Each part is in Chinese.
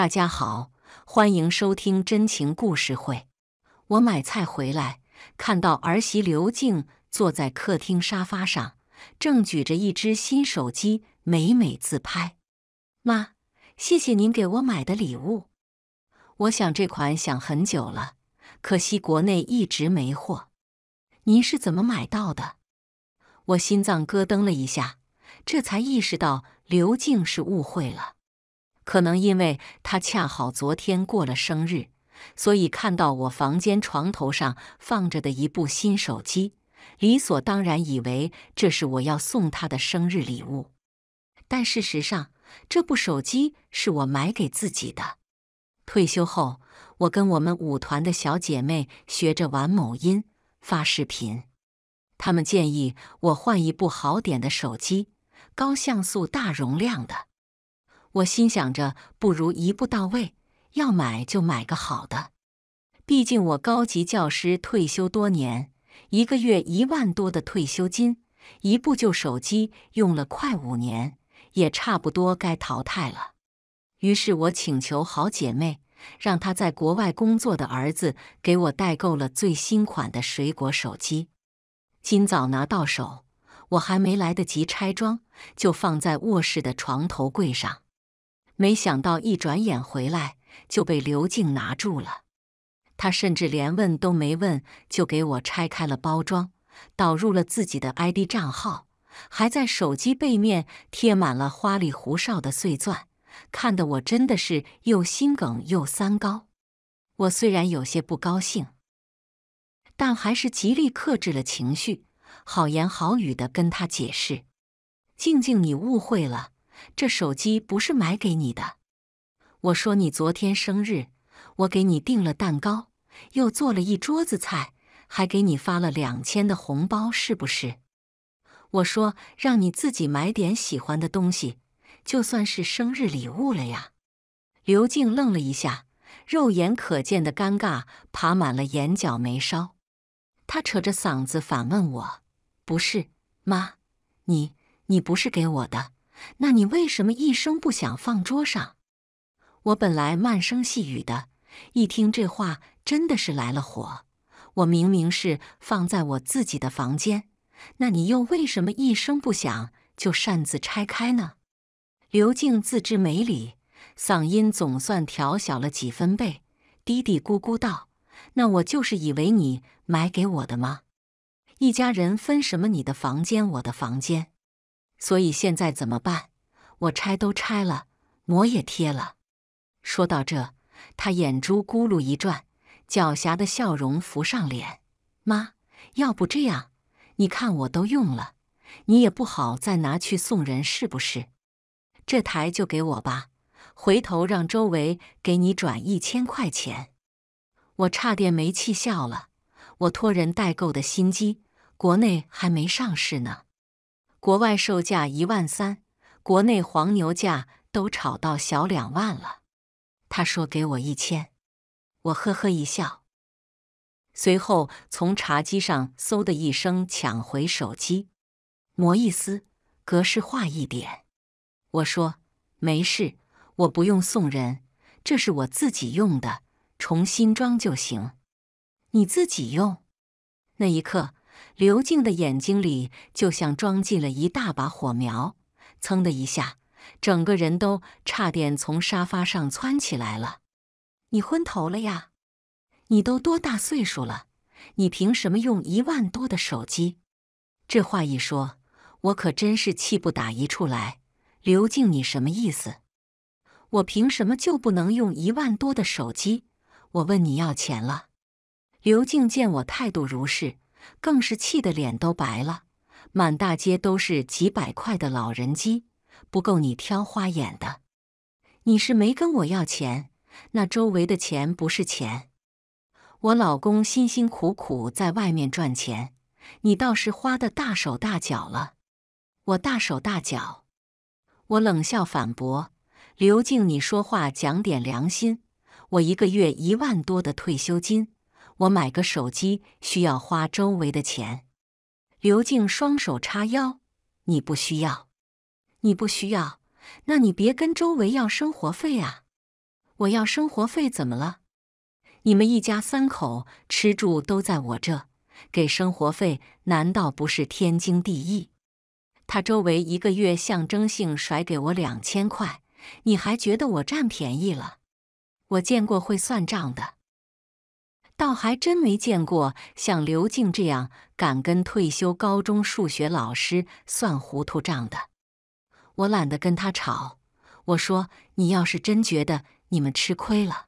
大家好，欢迎收听真情故事会。我买菜回来，看到儿媳刘静坐在客厅沙发上，正举着一只新手机美美自拍。妈，谢谢您给我买的礼物。我想这款想很久了，可惜国内一直没货。您是怎么买到的？我心脏咯噔了一下，这才意识到刘静是误会了。可能因为他恰好昨天过了生日，所以看到我房间床头上放着的一部新手机，理所当然以为这是我要送他的生日礼物。但事实上，这部手机是我买给自己的。退休后，我跟我们舞团的小姐妹学着玩某音，发视频。她们建议我换一部好点的手机，高像素、大容量的。我心想着，不如一步到位，要买就买个好的。毕竟我高级教师退休多年，一个月一万多的退休金，一部旧手机用了快五年，也差不多该淘汰了。于是我请求好姐妹，让她在国外工作的儿子给我代购了最新款的水果手机。今早拿到手，我还没来得及拆装，就放在卧室的床头柜上。没想到一转眼回来就被刘静拿住了，他甚至连问都没问，就给我拆开了包装，导入了自己的 ID 账号，还在手机背面贴满了花里胡哨的碎钻，看得我真的是又心梗又三高。我虽然有些不高兴，但还是极力克制了情绪，好言好语的跟他解释：“静静，你误会了。”这手机不是买给你的。我说你昨天生日，我给你订了蛋糕，又做了一桌子菜，还给你发了两千的红包，是不是？我说让你自己买点喜欢的东西，就算是生日礼物了呀。刘静愣了一下，肉眼可见的尴尬爬满了眼角眉梢。他扯着嗓子反问我：“不是，妈，你你不是给我的？”那你为什么一声不响放桌上？我本来慢声细语的，一听这话，真的是来了火。我明明是放在我自己的房间，那你又为什么一声不响就擅自拆开呢？刘静自知没理，嗓音总算调小了几分贝，嘀嘀咕咕道：“那我就是以为你买给我的吗？一家人分什么你的房间我的房间？”所以现在怎么办？我拆都拆了，膜也贴了。说到这，他眼珠咕噜一转，狡黠的笑容浮上脸。妈，要不这样，你看我都用了，你也不好再拿去送人，是不是？这台就给我吧，回头让周围给你转一千块钱。我差点没气笑了，我托人代购的新机，国内还没上市呢。国外售价一万三，国内黄牛价都炒到小两万了。他说给我一千，我呵呵一笑，随后从茶几上嗖的一声抢回手机。摩一撕，格式化一点。我说没事，我不用送人，这是我自己用的，重新装就行。你自己用？那一刻。刘静的眼睛里就像装进了一大把火苗，噌的一下，整个人都差点从沙发上窜起来了。你昏头了呀？你都多大岁数了？你凭什么用一万多的手机？这话一说，我可真是气不打一处来。刘静，你什么意思？我凭什么就不能用一万多的手机？我问你要钱了。刘静见我态度如是。更是气得脸都白了，满大街都是几百块的老人机，不够你挑花眼的。你是没跟我要钱，那周围的钱不是钱。我老公辛辛苦苦在外面赚钱，你倒是花的大手大脚了。我大手大脚，我冷笑反驳：“刘静，你说话讲点良心。我一个月一万多的退休金。”我买个手机需要花周围的钱。刘静双手叉腰：“你不需要，你不需要，那你别跟周围要生活费啊！我要生活费怎么了？你们一家三口吃住都在我这，给生活费难道不是天经地义？他周围一个月象征性甩给我两千块，你还觉得我占便宜了？我见过会算账的。”倒还真没见过像刘静这样敢跟退休高中数学老师算糊涂账的。我懒得跟她吵，我说：“你要是真觉得你们吃亏了，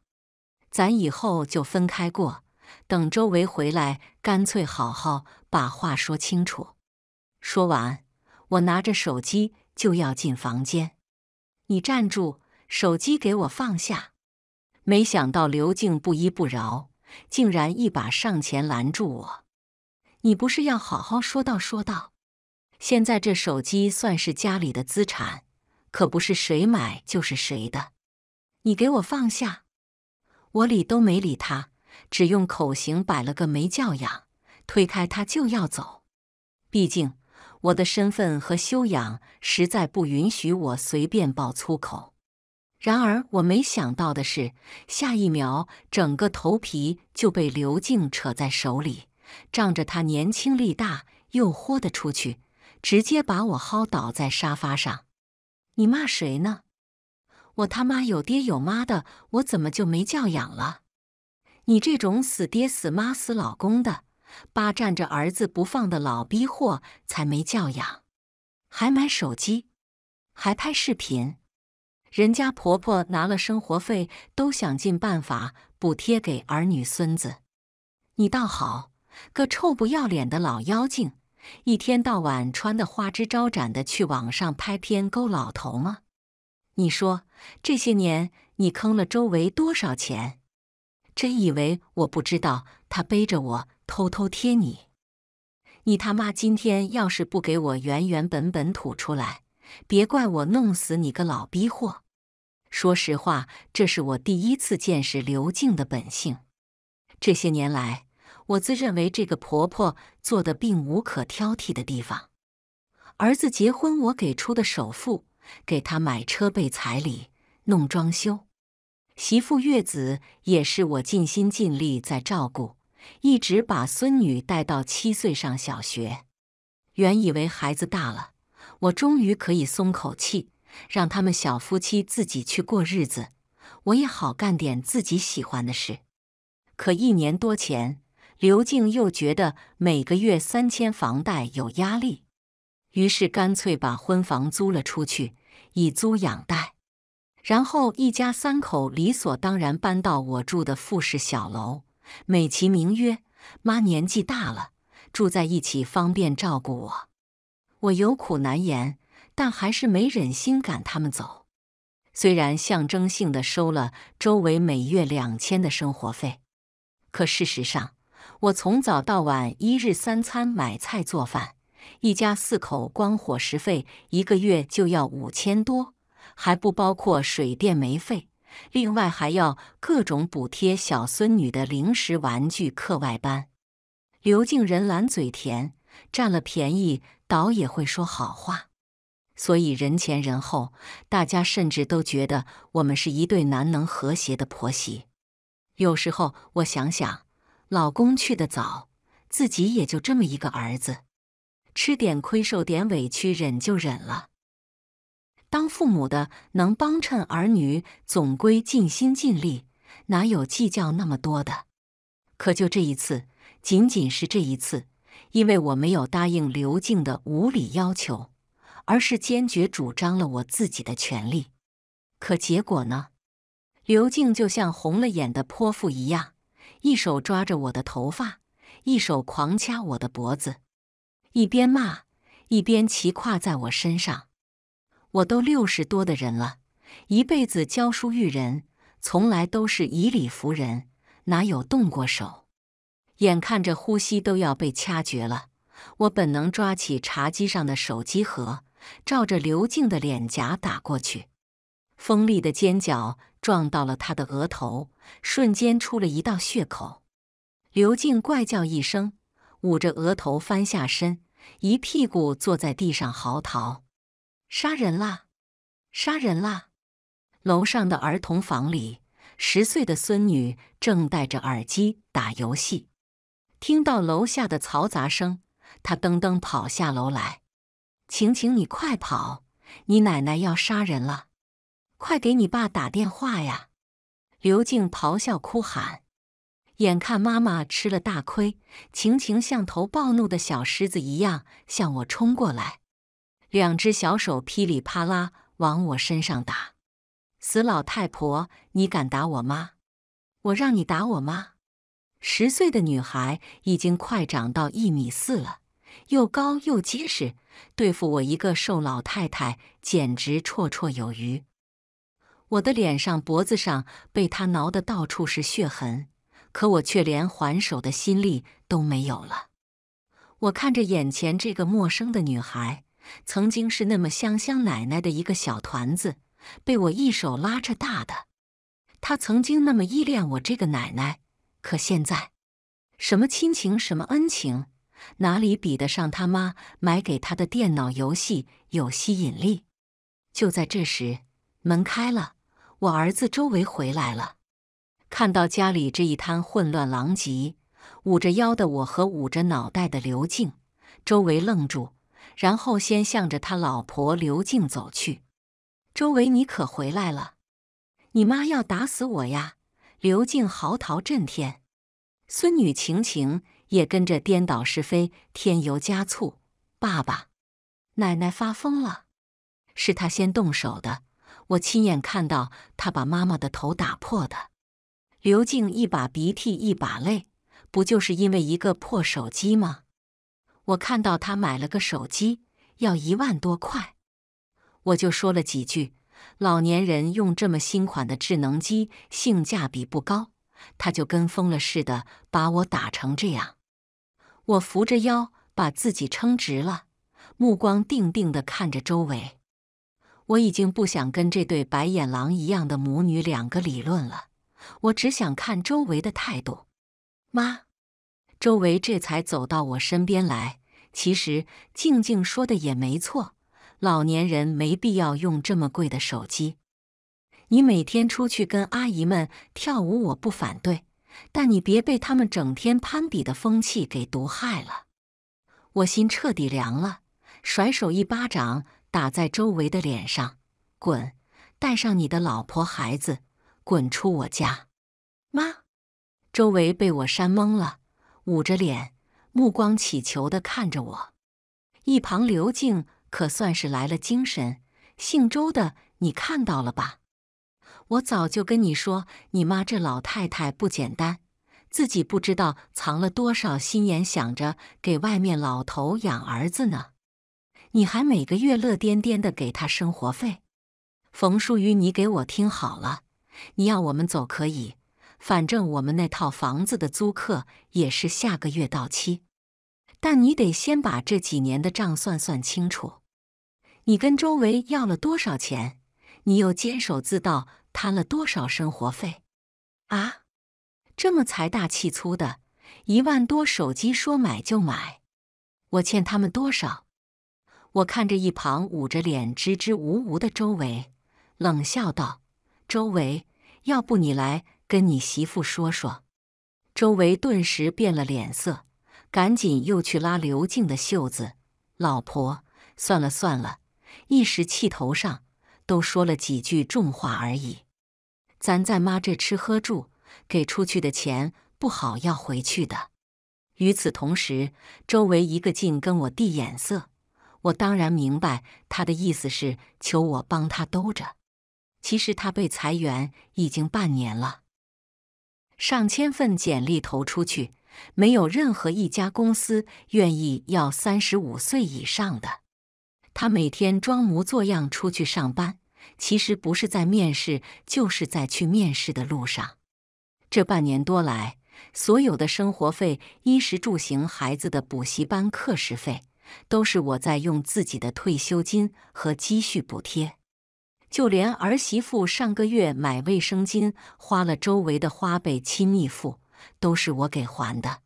咱以后就分开过。等周维回来，干脆好好把话说清楚。”说完，我拿着手机就要进房间。你站住！手机给我放下！没想到刘静不依不饶。竟然一把上前拦住我！你不是要好好说道说道？现在这手机算是家里的资产，可不是谁买就是谁的。你给我放下！我理都没理他，只用口型摆了个没教养，推开他就要走。毕竟我的身份和修养实在不允许我随便爆粗口。然而我没想到的是，下一秒整个头皮就被刘静扯在手里，仗着他年轻力大又豁得出去，直接把我薅倒在沙发上。你骂谁呢？我他妈有爹有妈的，我怎么就没教养了？你这种死爹死妈死老公的，霸占着儿子不放的老逼货才没教养，还买手机，还拍视频。人家婆婆拿了生活费，都想尽办法补贴给儿女孙子。你倒好，个臭不要脸的老妖精，一天到晚穿的花枝招展的，去网上拍片勾老头吗？你说这些年你坑了周围多少钱？真以为我不知道他背着我偷偷贴你？你他妈今天要是不给我原原本本吐出来！别怪我弄死你个老逼货！说实话，这是我第一次见识刘静的本性。这些年来，我自认为这个婆婆做的并无可挑剔的地方。儿子结婚，我给出的首付，给他买车、备彩礼、弄装修；媳妇月子也是我尽心尽力在照顾，一直把孙女带到七岁上小学。原以为孩子大了。我终于可以松口气，让他们小夫妻自己去过日子，我也好干点自己喜欢的事。可一年多前，刘静又觉得每个月三千房贷有压力，于是干脆把婚房租了出去，以租养贷。然后一家三口理所当然搬到我住的复式小楼，美其名曰“妈年纪大了，住在一起方便照顾我”。我有苦难言，但还是没忍心赶他们走。虽然象征性的收了周围每月两千的生活费，可事实上，我从早到晚一日三餐买菜做饭，一家四口光伙食费一个月就要五千多，还不包括水电煤费。另外还要各种补贴小孙女的零食、玩具、课外班。刘静人懒嘴甜，占了便宜。早也会说好话，所以人前人后，大家甚至都觉得我们是一对难能和谐的婆媳。有时候我想想，老公去的早，自己也就这么一个儿子，吃点亏、受点委屈，忍就忍了。当父母的能帮衬儿女，总归尽心尽力，哪有计较那么多的？可就这一次，仅仅是这一次。因为我没有答应刘静的无理要求，而是坚决主张了我自己的权利，可结果呢？刘静就像红了眼的泼妇一样，一手抓着我的头发，一手狂掐我的脖子，一边骂，一边骑跨在我身上。我都六十多的人了，一辈子教书育人，从来都是以理服人，哪有动过手？眼看着呼吸都要被掐绝了，我本能抓起茶几上的手机盒，照着刘静的脸颊打过去，锋利的尖角撞到了她的额头，瞬间出了一道血口。刘静怪叫一声，捂着额头翻下身，一屁股坐在地上嚎啕：“杀人啦！杀人啦！”楼上的儿童房里，十岁的孙女正戴着耳机打游戏。听到楼下的嘈杂声，他噔噔跑下楼来。“晴晴，你快跑！你奶奶要杀人了！快给你爸打电话呀！”刘静咆哮哭喊。眼看妈妈吃了大亏，晴晴像头暴怒的小狮子一样向我冲过来，两只小手噼里啪啦往我身上打。“死老太婆，你敢打我妈？我让你打我妈！”十岁的女孩已经快长到一米四了，又高又结实，对付我一个瘦老太太简直绰绰有余。我的脸上、脖子上被她挠得到处是血痕，可我却连还手的心力都没有了。我看着眼前这个陌生的女孩，曾经是那么香香奶奶的一个小团子，被我一手拉着大的，她曾经那么依恋我这个奶奶。可现在，什么亲情，什么恩情，哪里比得上他妈买给他的电脑游戏有吸引力？就在这时，门开了，我儿子周维回来了。看到家里这一滩混乱狼藉，捂着腰的我和捂着脑袋的刘静，周围愣住，然后先向着他老婆刘静走去。周维，你可回来了！你妈要打死我呀！刘静嚎啕震天，孙女晴晴也跟着颠倒是非，添油加醋。爸爸，奶奶发疯了，是他先动手的，我亲眼看到他把妈妈的头打破的。刘静一把鼻涕一把泪，不就是因为一个破手机吗？我看到他买了个手机，要一万多块，我就说了几句。老年人用这么新款的智能机，性价比不高。他就跟疯了似的，把我打成这样。我扶着腰，把自己撑直了，目光定定的看着周围。我已经不想跟这对白眼狼一样的母女两个理论了，我只想看周围的态度。妈，周围这才走到我身边来。其实静静说的也没错。老年人没必要用这么贵的手机。你每天出去跟阿姨们跳舞，我不反对，但你别被他们整天攀比的风气给毒害了。我心彻底凉了，甩手一巴掌打在周围的脸上，滚！带上你的老婆孩子，滚出我家！妈！周围被我扇懵了，捂着脸，目光乞求的看着我。一旁刘静。可算是来了精神，姓周的，你看到了吧？我早就跟你说，你妈这老太太不简单，自己不知道藏了多少心眼，想着给外面老头养儿子呢。你还每个月乐颠颠的给他生活费。冯淑瑜，你给我听好了，你要我们走可以，反正我们那套房子的租客也是下个月到期，但你得先把这几年的账算算清楚。你跟周围要了多少钱？你又坚守自盗贪了多少生活费？啊，这么财大气粗的，一万多手机说买就买，我欠他们多少？我看着一旁捂着脸支支吾吾的周围，冷笑道：“周围，要不你来跟你媳妇说说。”周围顿时变了脸色，赶紧又去拉刘静的袖子：“老婆，算了算了。”一时气头上，都说了几句重话而已。咱在妈这吃喝住，给出去的钱不好要回去的。与此同时，周围一个劲跟我递眼色，我当然明白他的意思是求我帮他兜着。其实他被裁员已经半年了，上千份简历投出去，没有任何一家公司愿意要三十五岁以上的。他每天装模作样出去上班，其实不是在面试，就是在去面试的路上。这半年多来，所有的生活费、衣食住行、孩子的补习班课时费，都是我在用自己的退休金和积蓄补贴。就连儿媳妇上个月买卫生巾花了周围的花呗、亲密付，都是我给还的。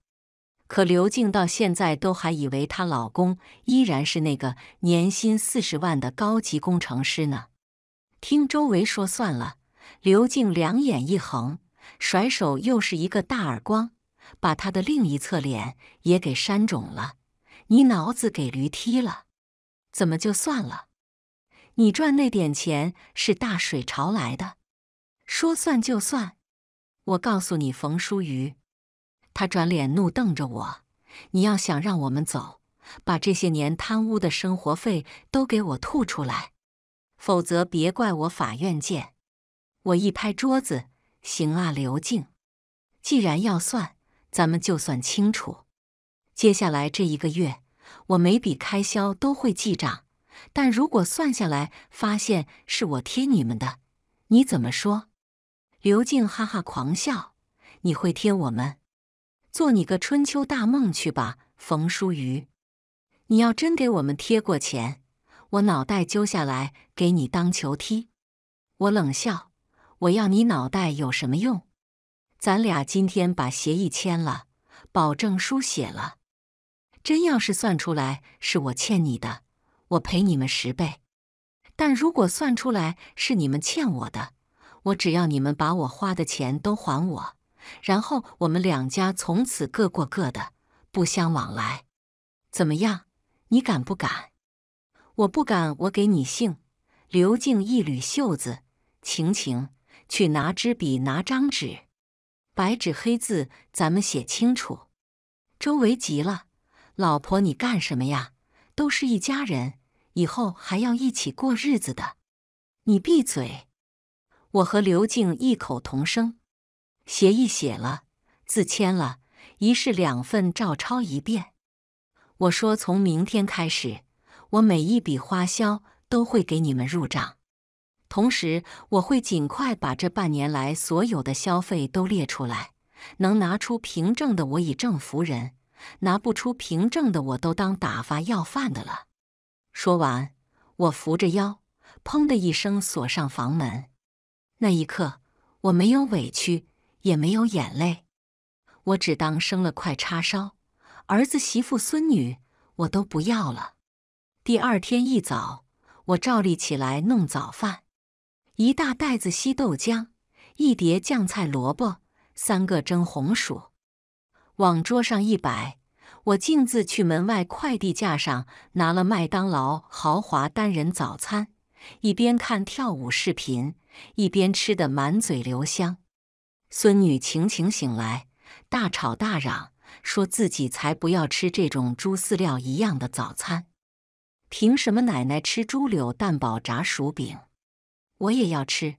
可刘静到现在都还以为她老公依然是那个年薪四十万的高级工程师呢。听周围说算了，刘静两眼一横，甩手又是一个大耳光，把他的另一侧脸也给扇肿了。你脑子给驴踢了？怎么就算了？你赚那点钱是大水潮来的？说算就算。我告诉你，冯淑瑜。他转脸怒瞪着我：“你要想让我们走，把这些年贪污的生活费都给我吐出来，否则别怪我法院见！”我一拍桌子：“行啊，刘静，既然要算，咱们就算清楚。接下来这一个月，我每笔开销都会记账，但如果算下来发现是我贴你们的，你怎么说？”刘静哈哈狂笑：“你会贴我们？”做你个春秋大梦去吧，冯书虞。你要真给我们贴过钱，我脑袋揪下来给你当球踢！我冷笑，我要你脑袋有什么用？咱俩今天把协议签了，保证书写了，真要是算出来是我欠你的，我赔你们十倍；但如果算出来是你们欠我的，我只要你们把我花的钱都还我。然后我们两家从此各过各的，不相往来，怎么样？你敢不敢？我不敢，我给你姓刘静。一捋袖子，晴晴，去拿支笔，拿张纸，白纸黑字，咱们写清楚。周围急了，老婆，你干什么呀？都是一家人，以后还要一起过日子的。你闭嘴！我和刘静异口同声。协议写了，字签了，一式两份，照抄一遍。我说：“从明天开始，我每一笔花销都会给你们入账，同时我会尽快把这半年来所有的消费都列出来。能拿出凭证的，我以证服人；拿不出凭证的，我都当打发要饭的了。”说完，我扶着腰，砰的一声锁上房门。那一刻，我没有委屈。也没有眼泪，我只当生了块叉烧。儿子、媳妇、孙女，我都不要了。第二天一早，我照例起来弄早饭，一大袋子稀豆浆，一碟酱菜萝卜，三个蒸红薯，往桌上一摆，我径自去门外快递架上拿了麦当劳豪华单人早餐，一边看跳舞视频，一边吃得满嘴留香。孙女晴晴醒来，大吵大嚷，说自己才不要吃这种猪饲料一样的早餐，凭什么奶奶吃猪柳蛋堡炸薯饼，我也要吃。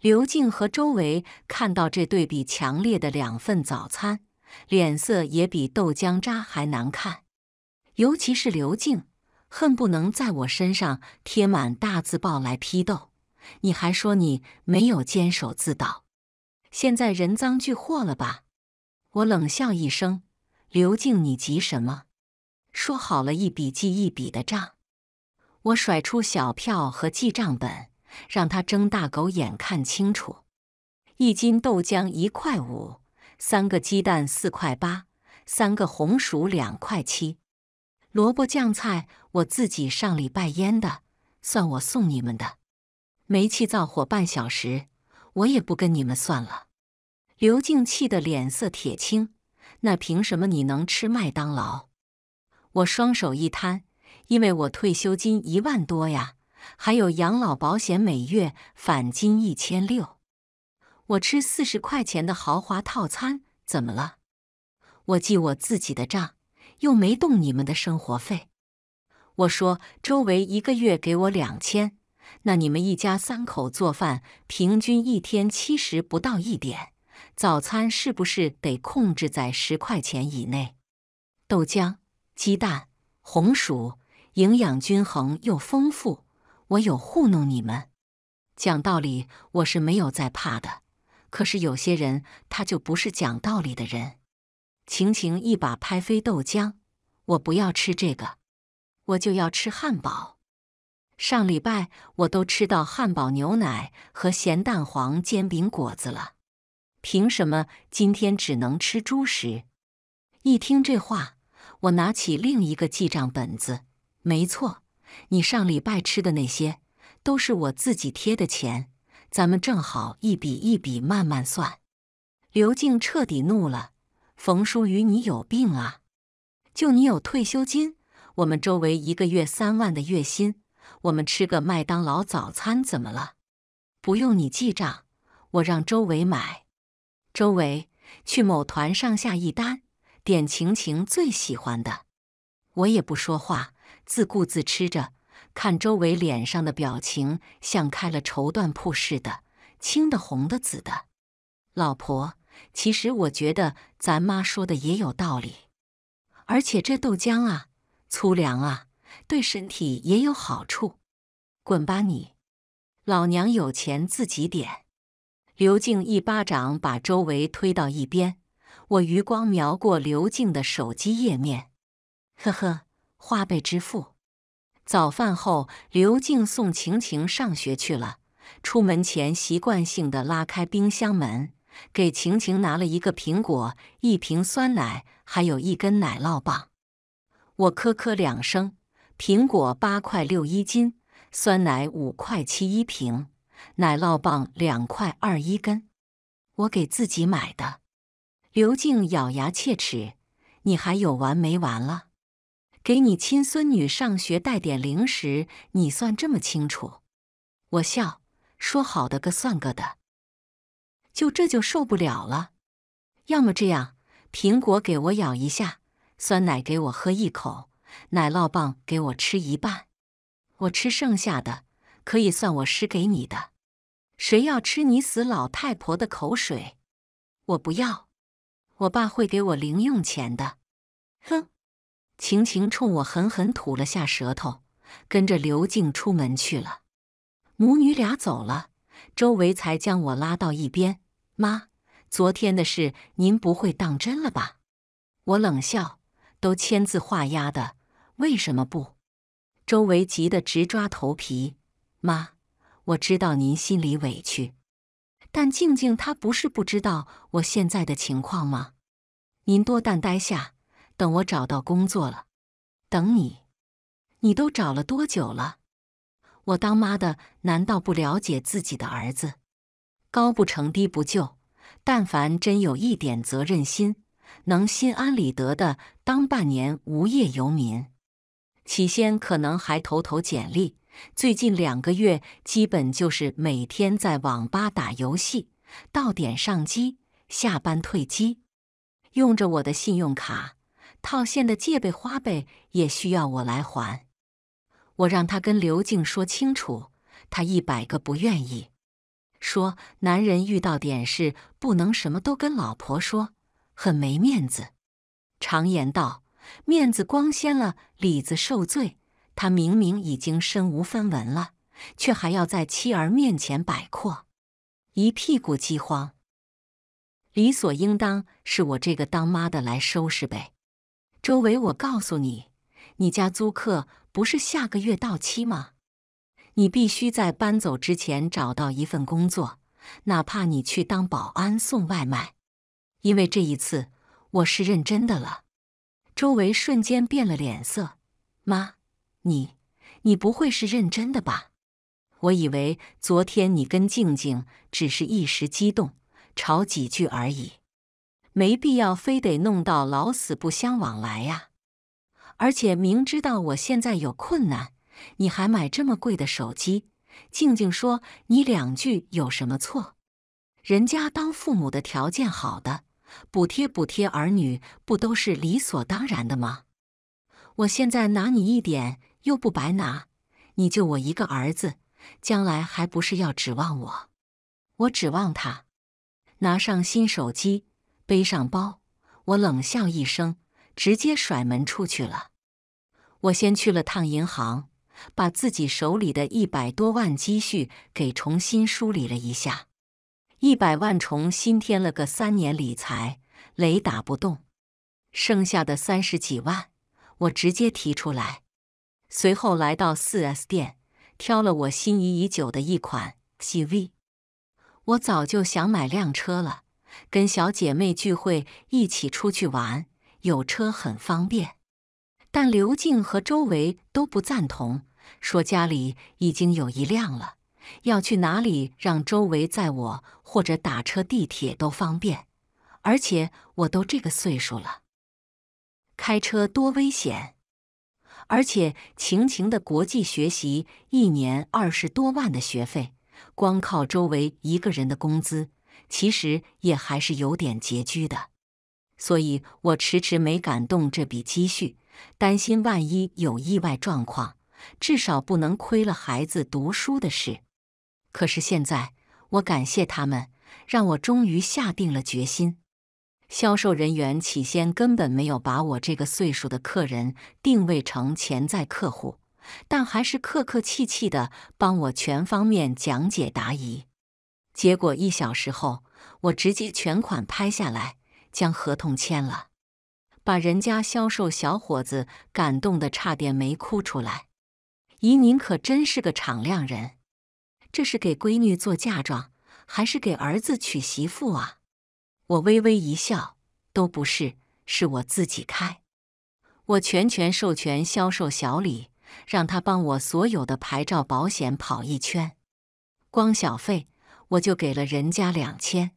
刘静和周围看到这对比强烈的两份早餐，脸色也比豆浆渣还难看，尤其是刘静，恨不能在我身上贴满大字报来批斗。你还说你没有坚守自盗？现在人赃俱获了吧？我冷笑一声：“刘静，你急什么？说好了一笔记一笔的账。”我甩出小票和记账本，让他睁大狗眼看清楚：一斤豆浆一块五，三个鸡蛋四块八，三个红薯两块七，萝卜酱菜我自己上礼拜腌的，算我送你们的。煤气灶火半小时，我也不跟你们算了。刘静气得脸色铁青，那凭什么你能吃麦当劳？我双手一摊，因为我退休金一万多呀，还有养老保险每月返金一千六。我吃四十块钱的豪华套餐怎么了？我记我自己的账，又没动你们的生活费。我说周围一个月给我两千，那你们一家三口做饭平均一天七十不到一点。早餐是不是得控制在十块钱以内？豆浆、鸡蛋、红薯，营养均衡又丰富。我有糊弄你们？讲道理，我是没有在怕的。可是有些人他就不是讲道理的人。晴晴一把拍飞豆浆，我不要吃这个，我就要吃汉堡。上礼拜我都吃到汉堡、牛奶和咸蛋黄煎饼果子了。凭什么今天只能吃猪食？一听这话，我拿起另一个记账本子。没错，你上礼拜吃的那些都是我自己贴的钱，咱们正好一笔一笔慢慢算。刘静彻底怒了：“冯淑与你有病啊？就你有退休金，我们周围一个月三万的月薪，我们吃个麦当劳早餐怎么了？不用你记账，我让周围买。”周围去某团上下一单，点晴晴最喜欢的。我也不说话，自顾自吃着，看周围脸上的表情像开了绸缎铺似的，青的、红的、紫的。老婆，其实我觉得咱妈说的也有道理，而且这豆浆啊、粗粮啊，对身体也有好处。滚吧你，老娘有钱自己点。刘静一巴掌把周围推到一边，我余光瞄过刘静的手机页面，呵呵，花呗支付。早饭后，刘静送晴晴上学去了。出门前，习惯性的拉开冰箱门，给晴晴拿了一个苹果、一瓶酸奶，还有一根奶酪棒。我咳咳两声，苹果八块六一斤，酸奶五块七一瓶。奶酪棒两块二一根，我给自己买的。刘静咬牙切齿：“你还有完没完了？给你亲孙女上学带点零食，你算这么清楚？”我笑说：“好的个算个的，就这就受不了了。要么这样，苹果给我咬一下，酸奶给我喝一口，奶酪棒给我吃一半，我吃剩下的，可以算我施给你的。”谁要吃你死老太婆的口水？我不要，我爸会给我零用钱的。哼！晴晴冲我狠狠吐了下舌头，跟着刘静出门去了。母女俩走了，周围才将我拉到一边：“妈，昨天的事您不会当真了吧？”我冷笑：“都签字画押的，为什么不？”周围急得直抓头皮：“妈。”我知道您心里委屈，但静静她不是不知道我现在的情况吗？您多担待下，等我找到工作了，等你。你都找了多久了？我当妈的难道不了解自己的儿子？高不成低不就，但凡真有一点责任心，能心安理得的当半年无业游民，起先可能还投投简历。最近两个月，基本就是每天在网吧打游戏，到点上机，下班退机。用着我的信用卡套现的借呗、花呗也需要我来还。我让他跟刘静说清楚，他一百个不愿意。说男人遇到点事不能什么都跟老婆说，很没面子。常言道，面子光鲜了，里子受罪。他明明已经身无分文了，却还要在妻儿面前摆阔，一屁股饥荒，理所应当是我这个当妈的来收拾呗。周围，我告诉你，你家租客不是下个月到期吗？你必须在搬走之前找到一份工作，哪怕你去当保安、送外卖，因为这一次我是认真的了。周围瞬间变了脸色，妈。你，你不会是认真的吧？我以为昨天你跟静静只是一时激动，吵几句而已，没必要非得弄到老死不相往来呀。而且明知道我现在有困难，你还买这么贵的手机。静静说你两句有什么错？人家当父母的条件好的，补贴补贴儿女不都是理所当然的吗？我现在拿你一点。又不白拿，你就我一个儿子，将来还不是要指望我？我指望他，拿上新手机，背上包，我冷笑一声，直接甩门出去了。我先去了趟银行，把自己手里的一百多万积蓄给重新梳理了一下，一百万重新添了个三年理财，雷打不动。剩下的三十几万，我直接提出来。随后来到 4S 店，挑了我心仪已久的一款 CV。我早就想买辆车了，跟小姐妹聚会，一起出去玩，有车很方便。但刘静和周围都不赞同，说家里已经有一辆了，要去哪里让周围载我，或者打车、地铁都方便，而且我都这个岁数了，开车多危险。而且晴晴的国际学习一年二十多万的学费，光靠周围一个人的工资，其实也还是有点拮据的。所以我迟迟没敢动这笔积蓄，担心万一有意外状况，至少不能亏了孩子读书的事。可是现在，我感谢他们，让我终于下定了决心。销售人员起先根本没有把我这个岁数的客人定位成潜在客户，但还是客客气气的帮我全方面讲解答疑。结果一小时后，我直接全款拍下来，将合同签了，把人家销售小伙子感动的差点没哭出来。姨您可真是个敞亮人，这是给闺女做嫁妆，还是给儿子娶媳妇啊？我微微一笑，都不是，是我自己开。我全权授权销售小李，让他帮我所有的牌照、保险跑一圈。光小费我就给了人家两千。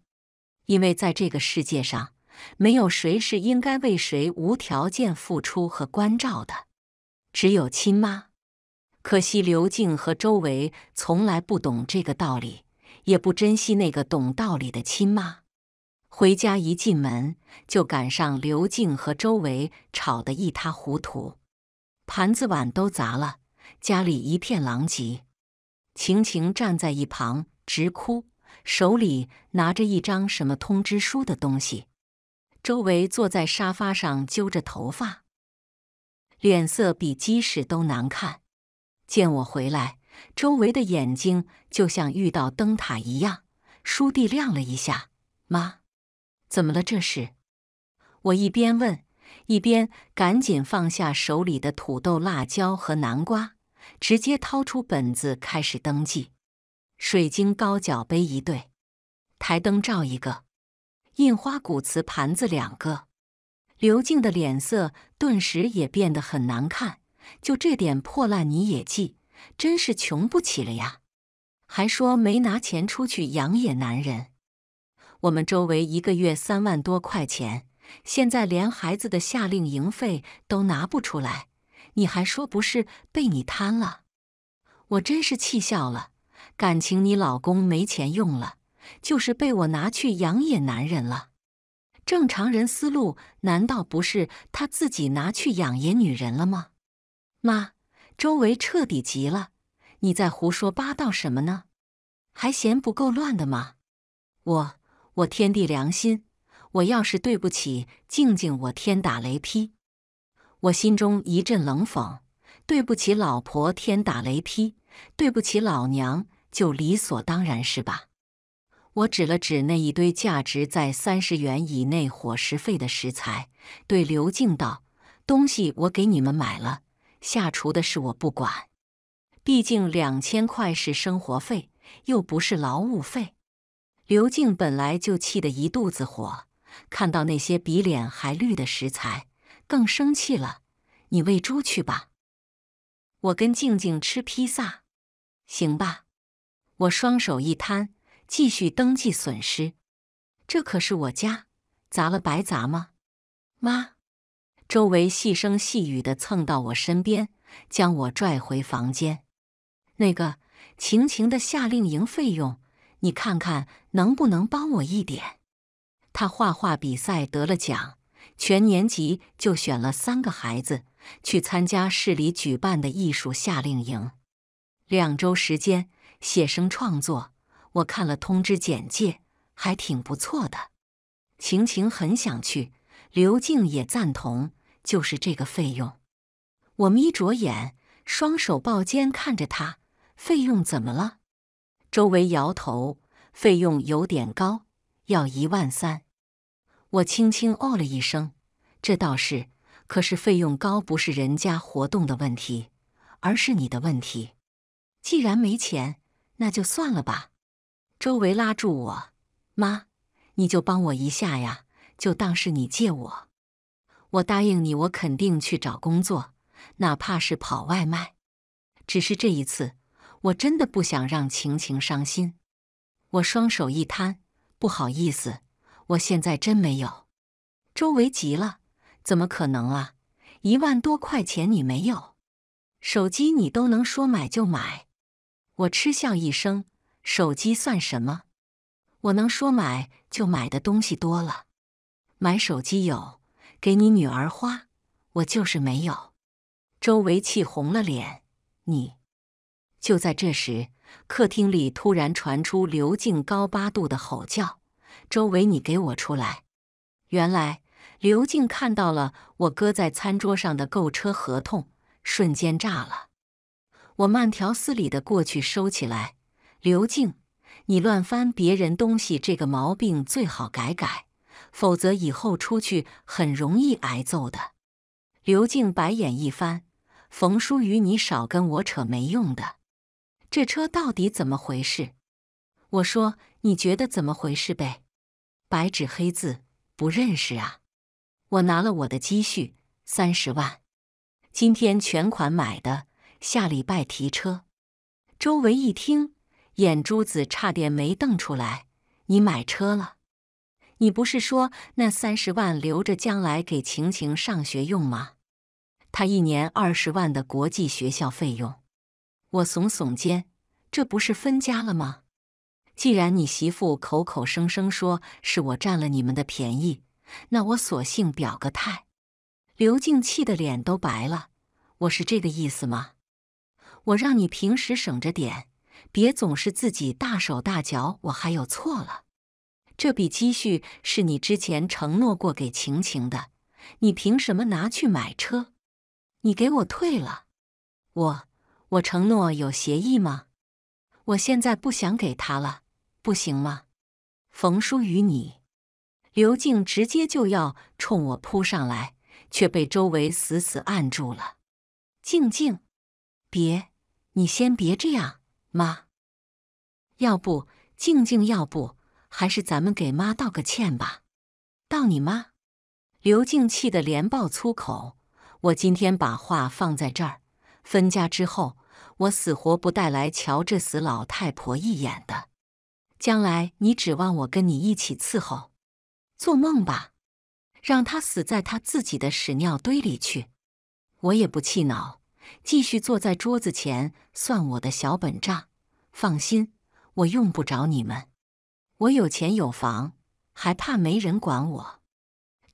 因为在这个世界上，没有谁是应该为谁无条件付出和关照的，只有亲妈。可惜刘静和周围从来不懂这个道理，也不珍惜那个懂道理的亲妈。回家一进门，就赶上刘静和周围吵得一塌糊涂，盘子碗都砸了，家里一片狼藉。晴晴站在一旁直哭，手里拿着一张什么通知书的东西。周围坐在沙发上揪着头发，脸色比鸡屎都难看。见我回来，周围的眼睛就像遇到灯塔一样，倏地亮了一下。妈。怎么了？这是？我一边问，一边赶紧放下手里的土豆、辣椒和南瓜，直接掏出本子开始登记。水晶高脚杯一对，台灯照一个，印花骨瓷盘子两个。刘静的脸色顿时也变得很难看。就这点破烂你也记，真是穷不起了呀！还说没拿钱出去养野男人。我们周围一个月三万多块钱，现在连孩子的夏令营费都拿不出来，你还说不是被你贪了？我真是气笑了！感情你老公没钱用了，就是被我拿去养野男人了？正常人思路难道不是他自己拿去养野女人了吗？妈，周围彻底急了，你在胡说八道什么呢？还嫌不够乱的吗？我。我天地良心，我要是对不起静静，我天打雷劈！我心中一阵冷讽：对不起老婆，天打雷劈；对不起老娘，就理所当然，是吧？我指了指那一堆价值在三十元以内伙食费的食材，对刘静道：“东西我给你们买了，下厨的事我不管。毕竟两千块是生活费，又不是劳务费。”刘静本来就气得一肚子火，看到那些比脸还绿的食材，更生气了。你喂猪去吧，我跟静静吃披萨，行吧？我双手一摊，继续登记损失。这可是我家，砸了白砸吗？妈，周围细声细语的蹭到我身边，将我拽回房间。那个晴晴的夏令营费用。你看看能不能帮我一点？他画画比赛得了奖，全年级就选了三个孩子去参加市里举办的艺术夏令营，两周时间写生创作。我看了通知简介，还挺不错的。晴晴很想去，刘静也赞同，就是这个费用。我眯着眼，双手抱肩看着他，费用怎么了？周围摇头，费用有点高，要一万三。我轻轻哦了一声，这倒是。可是费用高不是人家活动的问题，而是你的问题。既然没钱，那就算了吧。周围拉住我，妈，你就帮我一下呀，就当是你借我。我答应你，我肯定去找工作，哪怕是跑外卖。只是这一次。我真的不想让晴晴伤心，我双手一摊，不好意思，我现在真没有。周围急了，怎么可能啊？一万多块钱你没有，手机你都能说买就买，我嗤笑一声，手机算什么？我能说买就买的东西多了，买手机有，给你女儿花，我就是没有。周围气红了脸，你。就在这时，客厅里突然传出刘静高八度的吼叫：“周围，你给我出来！”原来刘静看到了我搁在餐桌上的购车合同，瞬间炸了。我慢条斯理的过去收起来。刘静，你乱翻别人东西这个毛病最好改改，否则以后出去很容易挨揍的。刘静白眼一翻：“冯书宇，你少跟我扯没用的。”这车到底怎么回事？我说，你觉得怎么回事呗？白纸黑字，不认识啊！我拿了我的积蓄三十万，今天全款买的，下礼拜提车。周围一听，眼珠子差点没瞪出来。你买车了？你不是说那三十万留着将来给晴晴上学用吗？他一年二十万的国际学校费用。我耸耸肩，这不是分家了吗？既然你媳妇口口声声说是我占了你们的便宜，那我索性表个态。刘静气的脸都白了，我是这个意思吗？我让你平时省着点，别总是自己大手大脚，我还有错了？这笔积蓄是你之前承诺过给晴晴的，你凭什么拿去买车？你给我退了，我。我承诺有协议吗？我现在不想给他了，不行吗？冯叔与你，刘静直接就要冲我扑上来，却被周围死死按住了。静静，别，你先别这样，妈。要不静静，要不还是咱们给妈道个歉吧。道你妈！刘静气得连爆粗口。我今天把话放在这儿。分家之后，我死活不带来瞧这死老太婆一眼的。将来你指望我跟你一起伺候？做梦吧！让她死在她自己的屎尿堆里去。我也不气恼，继续坐在桌子前算我的小本账。放心，我用不着你们。我有钱有房，还怕没人管我？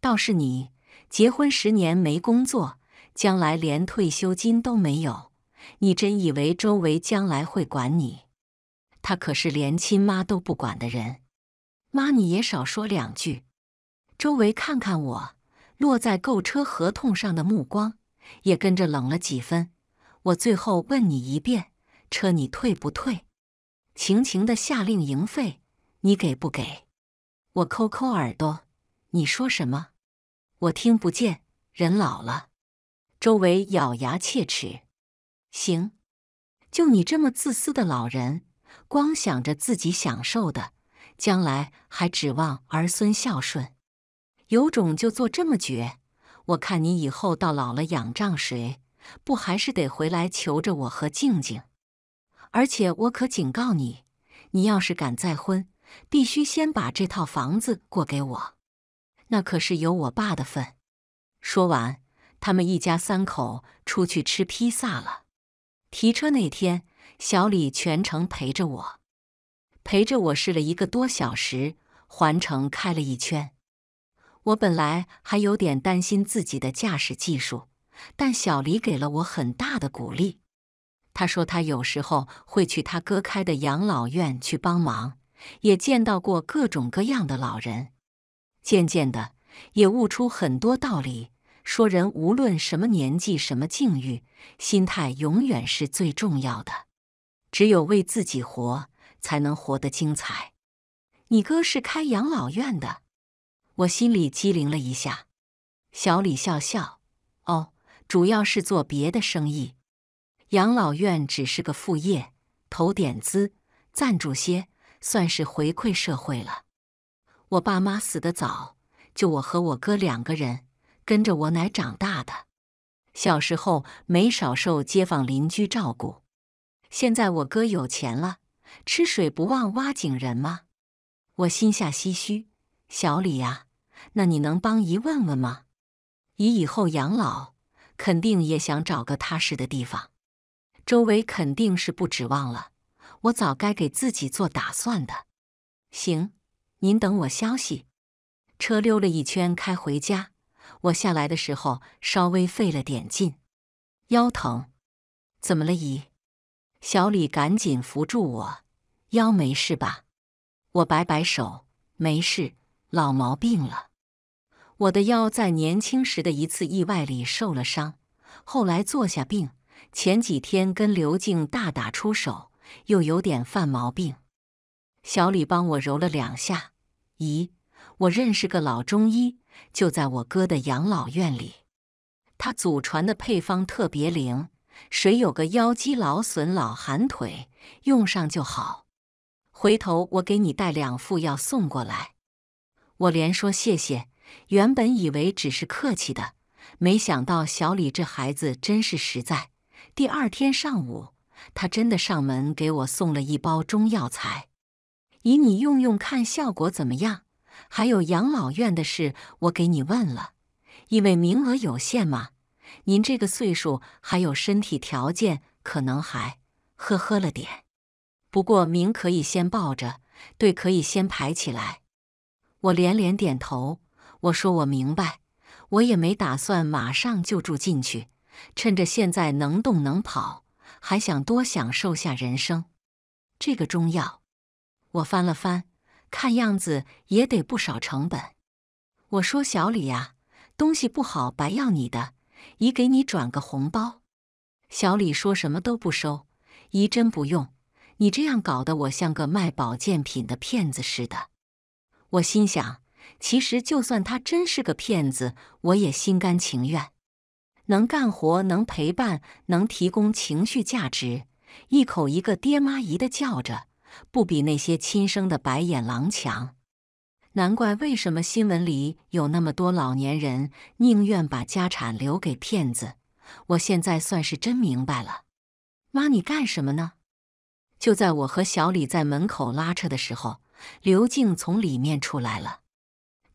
倒是你，结婚十年没工作。将来连退休金都没有，你真以为周围将来会管你？他可是连亲妈都不管的人，妈你也少说两句。周围看看我落在购车合同上的目光，也跟着冷了几分。我最后问你一遍，车你退不退？晴晴的夏令营费你给不给？我抠抠耳朵，你说什么？我听不见，人老了。周围咬牙切齿：“行，就你这么自私的老人，光想着自己享受的，将来还指望儿孙孝顺？有种就做这么绝！我看你以后到老了仰仗谁？不还是得回来求着我和静静？而且我可警告你，你要是敢再婚，必须先把这套房子过给我，那可是有我爸的份。”说完。他们一家三口出去吃披萨了。提车那天，小李全程陪着我，陪着我试了一个多小时，环城开了一圈。我本来还有点担心自己的驾驶技术，但小李给了我很大的鼓励。他说他有时候会去他哥开的养老院去帮忙，也见到过各种各样的老人，渐渐的也悟出很多道理。说人无论什么年纪、什么境遇，心态永远是最重要的。只有为自己活，才能活得精彩。你哥是开养老院的，我心里机灵了一下。小李笑笑：“哦，主要是做别的生意，养老院只是个副业，投点资，赞助些，算是回馈社会了。我爸妈死的早，就我和我哥两个人。”跟着我奶长大的，小时候没少受街坊邻居照顾。现在我哥有钱了，吃水不忘挖井人嘛。我心下唏嘘：“小李呀，那你能帮姨问问吗？姨以后养老，肯定也想找个踏实的地方。周围肯定是不指望了，我早该给自己做打算的。”行，您等我消息。车溜了一圈，开回家。我下来的时候稍微费了点劲，腰疼。怎么了，姨？小李赶紧扶住我，腰没事吧？我摆摆手，没事，老毛病了。我的腰在年轻时的一次意外里受了伤，后来坐下病。前几天跟刘静大打出手，又有点犯毛病。小李帮我揉了两下。姨，我认识个老中医。就在我哥的养老院里，他祖传的配方特别灵，谁有个腰肌劳损、老寒腿，用上就好。回头我给你带两副药送过来。我连说谢谢，原本以为只是客气的，没想到小李这孩子真是实在。第二天上午，他真的上门给我送了一包中药材，以你用用看效果怎么样。还有养老院的事，我给你问了，因为名额有限嘛。您这个岁数还有身体条件，可能还呵呵了点。不过名可以先报着，队可以先排起来。我连连点头，我说我明白，我也没打算马上就住进去，趁着现在能动能跑，还想多享受下人生。这个中药，我翻了翻。看样子也得不少成本。我说小李呀，东西不好白要你的，姨给你转个红包。小李说什么都不收，姨真不用。你这样搞得我像个卖保健品的骗子似的。我心想，其实就算他真是个骗子，我也心甘情愿。能干活，能陪伴，能提供情绪价值，一口一个爹妈姨的叫着。不比那些亲生的白眼狼强，难怪为什么新闻里有那么多老年人宁愿把家产留给骗子。我现在算是真明白了。妈，你干什么呢？就在我和小李在门口拉扯的时候，刘静从里面出来了，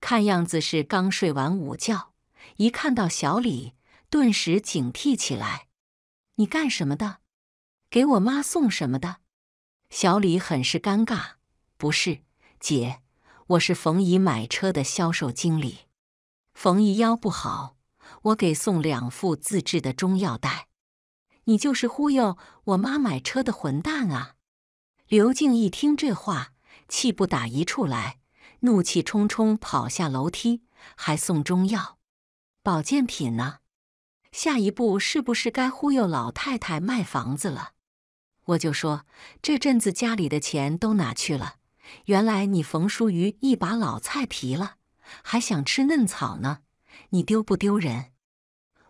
看样子是刚睡完午觉。一看到小李，顿时警惕起来：“你干什么的？给我妈送什么的？”小李很是尴尬，不是，姐，我是冯姨买车的销售经理。冯姨腰不好，我给送两副自制的中药袋。你就是忽悠我妈买车的混蛋啊！刘静一听这话，气不打一处来，怒气冲冲跑下楼梯，还送中药、保健品呢。下一步是不是该忽悠老太太卖房子了？我就说，这阵子家里的钱都哪去了？原来你冯淑瑜一把老菜皮了，还想吃嫩草呢？你丢不丢人？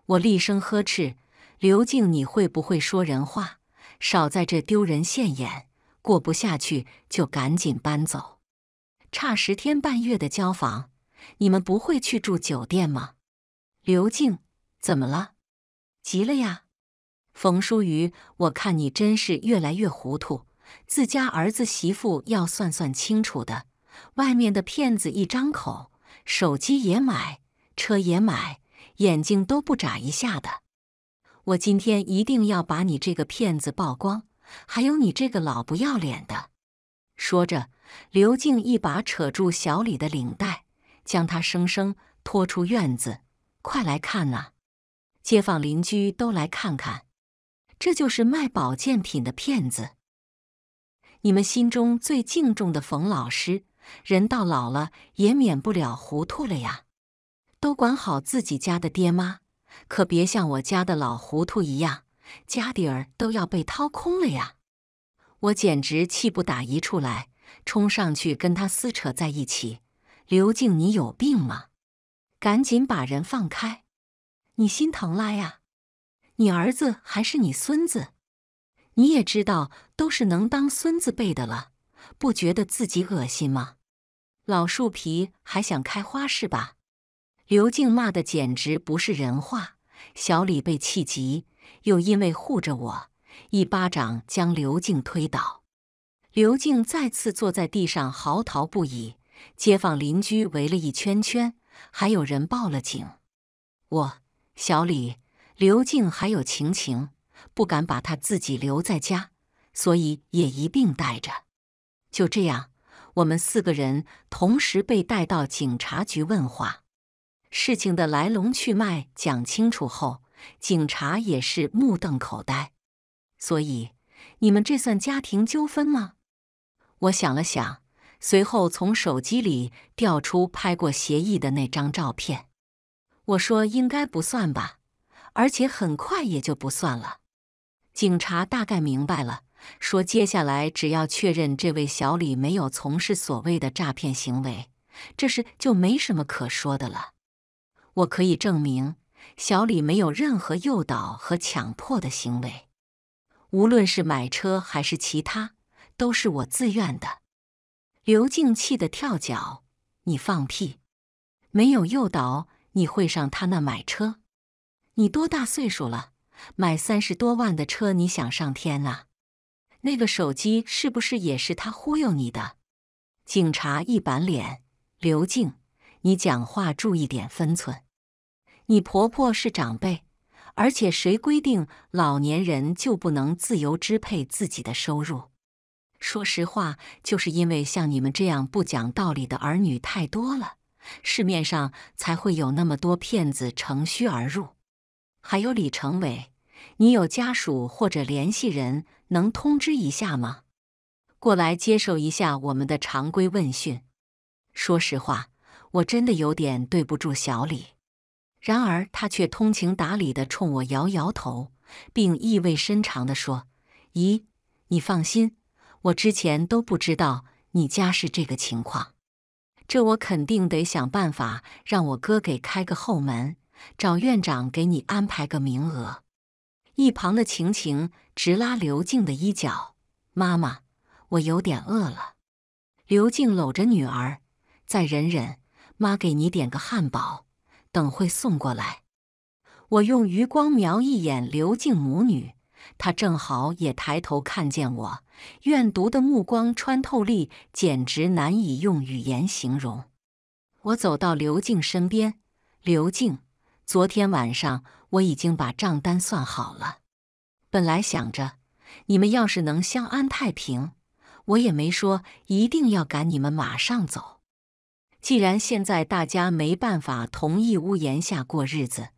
我厉声呵斥刘静：“你会不会说人话？少在这丢人现眼！过不下去就赶紧搬走，差十天半月的交房，你们不会去住酒店吗？”刘静，怎么了？急了呀？冯书瑜，我看你真是越来越糊涂，自家儿子媳妇要算算清楚的。外面的骗子一张口，手机也买，车也买，眼睛都不眨一下的。我今天一定要把你这个骗子曝光，还有你这个老不要脸的！说着，刘静一把扯住小李的领带，将他生生拖出院子。快来看啊，街坊邻居都来看看。这就是卖保健品的骗子！你们心中最敬重的冯老师，人到老了也免不了糊涂了呀！都管好自己家的爹妈，可别像我家的老糊涂一样，家底儿都要被掏空了呀！我简直气不打一处来，冲上去跟他撕扯在一起。刘静，你有病吗？赶紧把人放开！你心疼了呀？你儿子还是你孙子？你也知道都是能当孙子辈的了，不觉得自己恶心吗？老树皮还想开花是吧？刘静骂的简直不是人话。小李被气急，又因为护着我，一巴掌将刘静推倒。刘静再次坐在地上嚎啕不已。街坊邻居围了一圈圈，还有人报了警。我，小李。刘静还有晴晴不敢把她自己留在家，所以也一并带着。就这样，我们四个人同时被带到警察局问话。事情的来龙去脉讲清楚后，警察也是目瞪口呆。所以，你们这算家庭纠纷吗？我想了想，随后从手机里调出拍过协议的那张照片。我说：“应该不算吧。”而且很快也就不算了。警察大概明白了，说接下来只要确认这位小李没有从事所谓的诈骗行为，这事就没什么可说的了。我可以证明，小李没有任何诱导和强迫的行为，无论是买车还是其他，都是我自愿的。刘静气得跳脚：“你放屁！没有诱导，你会上他那买车？”你多大岁数了？买三十多万的车，你想上天啊？那个手机是不是也是他忽悠你的？警察一板脸，刘静，你讲话注意点分寸。你婆婆是长辈，而且谁规定老年人就不能自由支配自己的收入？说实话，就是因为像你们这样不讲道理的儿女太多了，市面上才会有那么多骗子乘虚而入。还有李成伟，你有家属或者联系人能通知一下吗？过来接受一下我们的常规问讯。说实话，我真的有点对不住小李，然而他却通情达理地冲我摇摇头，并意味深长地说：“咦，你放心，我之前都不知道你家是这个情况，这我肯定得想办法让我哥给开个后门。”找院长给你安排个名额。一旁的晴晴直拉刘静的衣角：“妈妈，我有点饿了。”刘静搂着女儿：“再忍忍，妈给你点个汉堡，等会送过来。”我用余光瞄一眼刘静母女，她正好也抬头看见我，怨毒的目光穿透力简直难以用语言形容。我走到刘静身边，刘静。昨天晚上我已经把账单算好了。本来想着你们要是能相安太平，我也没说一定要赶你们马上走。既然现在大家没办法同一屋檐下过日子，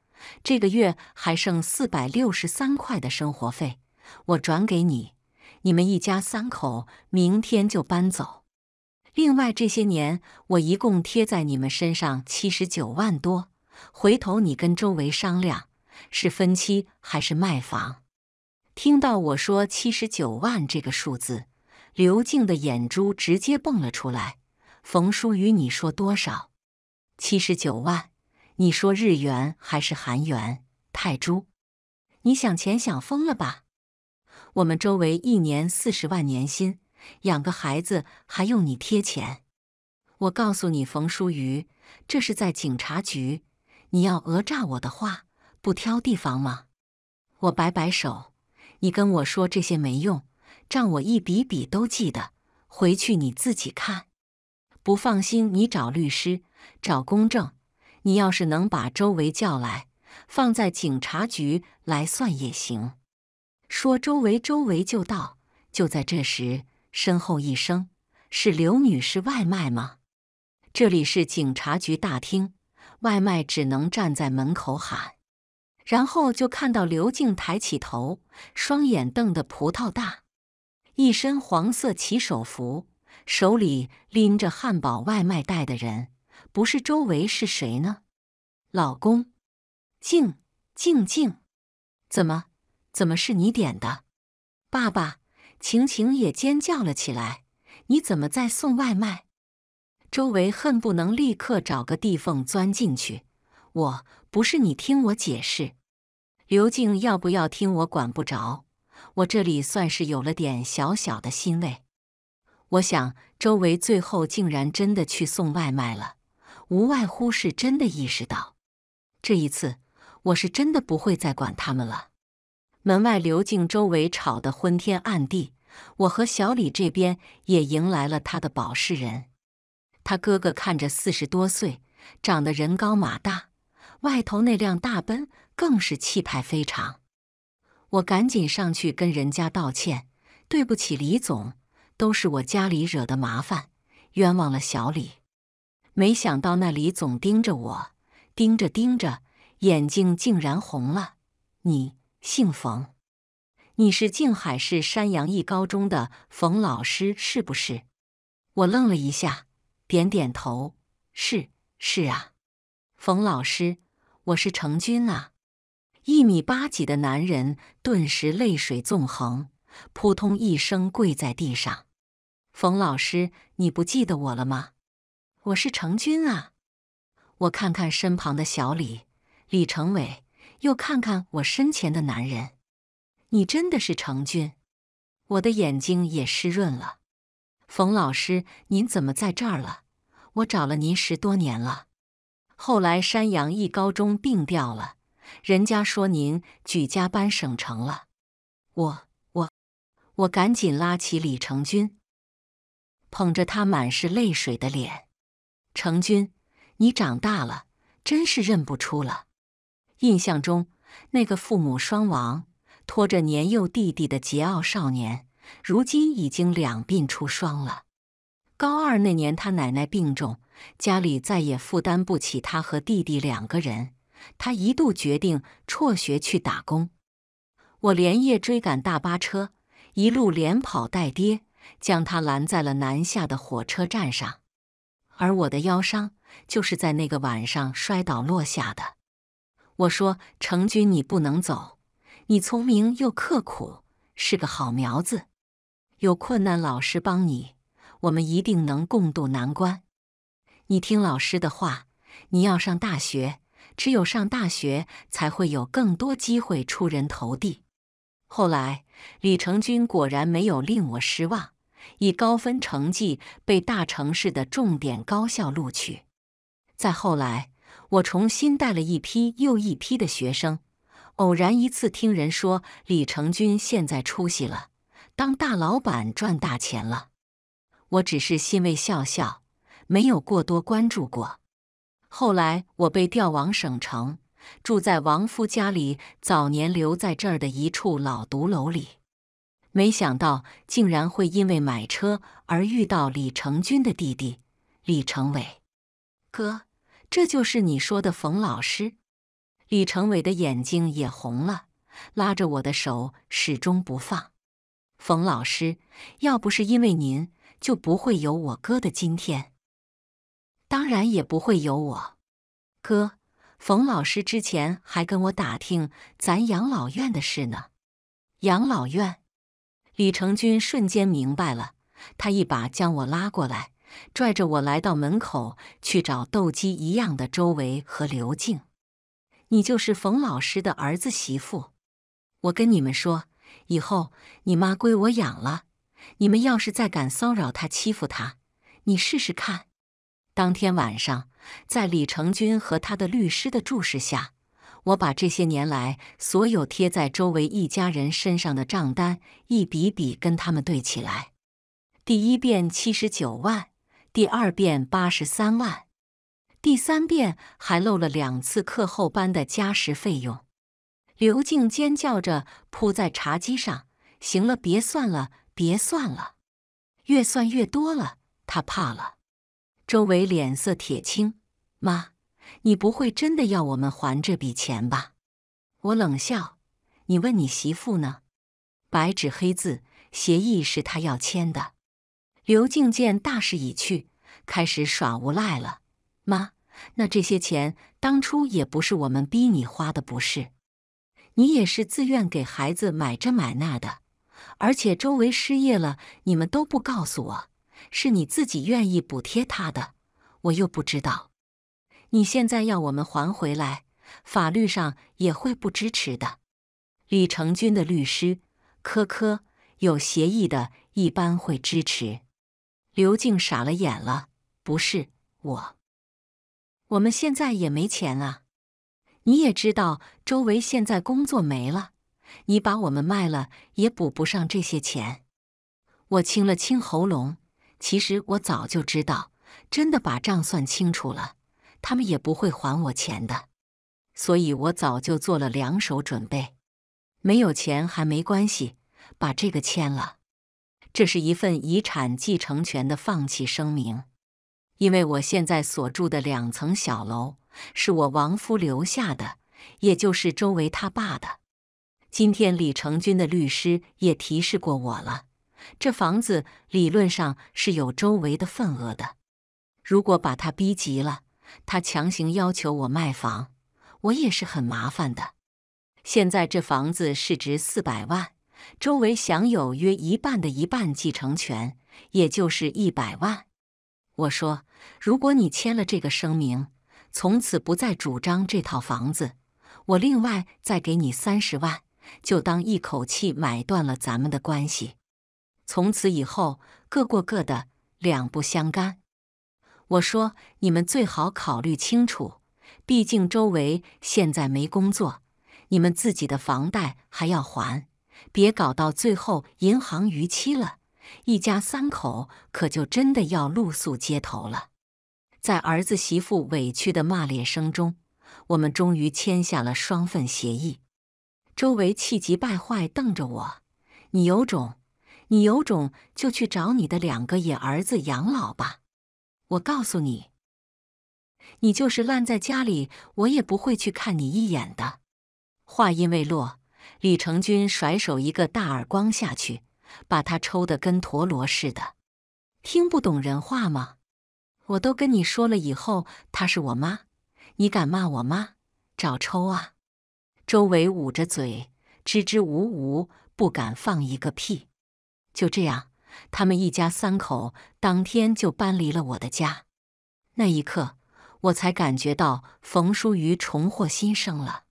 这个月还剩四百六十三块的生活费，我转给你。你们一家三口明天就搬走。另外这些年我一共贴在你们身上七十九万多。回头你跟周围商量，是分期还是卖房？听到我说七十九万这个数字，刘静的眼珠直接蹦了出来。冯书与你说多少？七十九万？你说日元还是韩元、泰铢？你想钱想疯了吧？我们周围一年四十万年薪，养个孩子还用你贴钱？我告诉你，冯书瑜，这是在警察局。你要讹诈我的话，不挑地方吗？我摆摆手，你跟我说这些没用，账我一笔笔都记得，回去你自己看。不放心，你找律师，找公证。你要是能把周围叫来，放在警察局来算也行。说周围，周围就到。就在这时，身后一声：“是刘女士外卖吗？”这里是警察局大厅。外卖只能站在门口喊，然后就看到刘静抬起头，双眼瞪得葡萄大，一身黄色骑手服，手里拎着汉堡外卖袋的人，不是周围是谁呢？老公，静静静，怎么，怎么是你点的？爸爸，晴晴也尖叫了起来，你怎么在送外卖？周围恨不能立刻找个地缝钻进去。我不是你听我解释，刘静要不要听我管不着。我这里算是有了点小小的欣慰。我想，周围最后竟然真的去送外卖了，无外乎是真的意识到，这一次我是真的不会再管他们了。门外刘静周围吵得昏天暗地，我和小李这边也迎来了他的保释人。他哥哥看着四十多岁，长得人高马大，外头那辆大奔更是气派非常。我赶紧上去跟人家道歉：“对不起，李总，都是我家里惹的麻烦，冤枉了小李。”没想到那李总盯着我，盯着盯着，眼睛竟然红了。“你姓冯，你是静海市山阳一高中的冯老师是不是？”我愣了一下。点点头，是是啊，冯老师，我是成军啊！一米八几的男人顿时泪水纵横，扑通一声跪在地上。冯老师，你不记得我了吗？我是成军啊！我看看身旁的小李李成伟，又看看我身前的男人，你真的是成军？我的眼睛也湿润了。冯老师，您怎么在这儿了？我找了您十多年了。后来山阳一高中并掉了，人家说您举家搬省城了。我我我，赶紧拉起李成军，捧着他满是泪水的脸。成军，你长大了，真是认不出了。印象中那个父母双亡、拖着年幼弟弟的桀骜少年。如今已经两鬓出霜了。高二那年，他奶奶病重，家里再也负担不起他和弟弟两个人。他一度决定辍学去打工。我连夜追赶大巴车，一路连跑带跌，将他拦在了南下的火车站上。而我的腰伤，就是在那个晚上摔倒落下的。我说：“成军，你不能走。你聪明又刻苦，是个好苗子。”有困难，老师帮你，我们一定能共度难关。你听老师的话，你要上大学，只有上大学才会有更多机会出人头地。后来，李成军果然没有令我失望，以高分成绩被大城市的重点高校录取。再后来，我重新带了一批又一批的学生。偶然一次听人说，李成军现在出息了。当大老板赚大钱了，我只是欣慰笑笑，没有过多关注过。后来我被调往省城，住在王夫家里早年留在这儿的一处老独楼里。没想到竟然会因为买车而遇到李成军的弟弟李成伟。哥，这就是你说的冯老师。李成伟的眼睛也红了，拉着我的手始终不放。冯老师，要不是因为您，就不会有我哥的今天。当然也不会有我。哥，冯老师之前还跟我打听咱养老院的事呢。养老院，李成军瞬间明白了，他一把将我拉过来，拽着我来到门口去找斗鸡一样的周维和刘静。你就是冯老师的儿子媳妇，我跟你们说。以后，你妈归我养了。你们要是再敢骚扰她、欺负她，你试试看。当天晚上，在李成军和他的律师的注视下，我把这些年来所有贴在周围一家人身上的账单一笔笔跟他们对起来。第一遍七十九万，第二遍八十三万，第三遍还漏了两次课后班的加时费用。刘静尖叫着扑在茶几上：“行了，别算了，别算了，越算越多了。”他怕了。周围脸色铁青：“妈，你不会真的要我们还这笔钱吧？”我冷笑：“你问你媳妇呢？白纸黑字协议是他要签的。”刘静见大势已去，开始耍无赖了：“妈，那这些钱当初也不是我们逼你花的，不是？”你也是自愿给孩子买这买那的，而且周围失业了，你们都不告诉我，是你自己愿意补贴他的，我又不知道。你现在要我们还回来，法律上也会不支持的。李成军的律师，科科有协议的，一般会支持。刘静傻了眼了，不是我，我们现在也没钱啊。你也知道，周围现在工作没了，你把我们卖了也补不上这些钱。我清了清喉咙，其实我早就知道，真的把账算清楚了，他们也不会还我钱的。所以我早就做了两手准备，没有钱还没关系，把这个签了。这是一份遗产继承权的放弃声明，因为我现在所住的两层小楼。是我亡夫留下的，也就是周围他爸的。今天李成军的律师也提示过我了，这房子理论上是有周围的份额的。如果把他逼急了，他强行要求我卖房，我也是很麻烦的。现在这房子市值四百万，周围享有约一半的一半继承权，也就是一百万。我说，如果你签了这个声明。从此不再主张这套房子，我另外再给你三十万，就当一口气买断了咱们的关系。从此以后各过各的，两不相干。我说你们最好考虑清楚，毕竟周围现在没工作，你们自己的房贷还要还，别搞到最后银行逾期了，一家三口可就真的要露宿街头了。在儿子媳妇委屈的骂咧声中，我们终于签下了双份协议。周围气急败坏瞪着我：“你有种，你有种就去找你的两个野儿子养老吧！我告诉你，你就是烂在家里，我也不会去看你一眼的。”话音未落，李成军甩手一个大耳光下去，把他抽得跟陀螺似的。听不懂人话吗？我都跟你说了，以后她是我妈，你敢骂我妈，找抽啊！周围捂着嘴，支支吾吾，不敢放一个屁。就这样，他们一家三口当天就搬离了我的家。那一刻，我才感觉到冯书瑜重获新生了。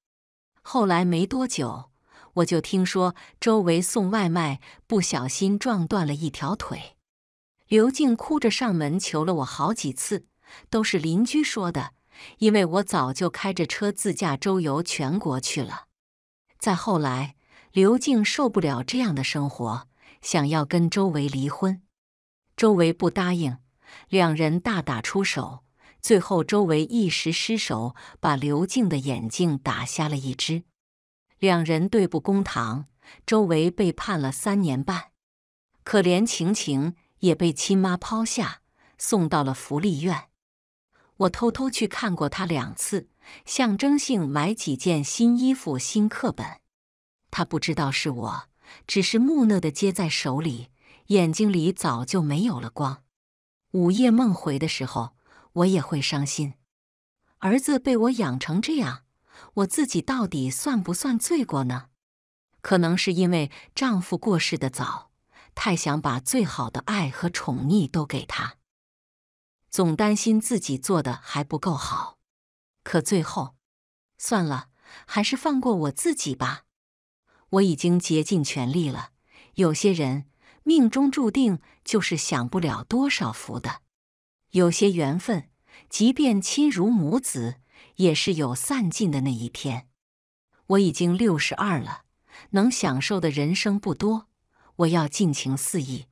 后来没多久，我就听说周围送外卖不小心撞断了一条腿。刘静哭着上门求了我好几次，都是邻居说的，因为我早就开着车自驾周游全国去了。再后来，刘静受不了这样的生活，想要跟周围离婚，周围不答应，两人大打出手，最后周围一时失手把刘静的眼睛打瞎了一只，两人对簿公堂，周围被判了三年半，可怜晴晴也被亲妈抛下，送到了福利院。我偷偷去看过他两次，象征性买几件新衣服、新课本。他不知道是我，只是木讷地接在手里，眼睛里早就没有了光。午夜梦回的时候，我也会伤心。儿子被我养成这样，我自己到底算不算罪过呢？可能是因为丈夫过世的早。太想把最好的爱和宠溺都给他，总担心自己做的还不够好。可最后，算了，还是放过我自己吧。我已经竭尽全力了。有些人命中注定就是享不了多少福的。有些缘分，即便亲如母子，也是有散尽的那一天。我已经六十二了，能享受的人生不多。我要尽情肆意。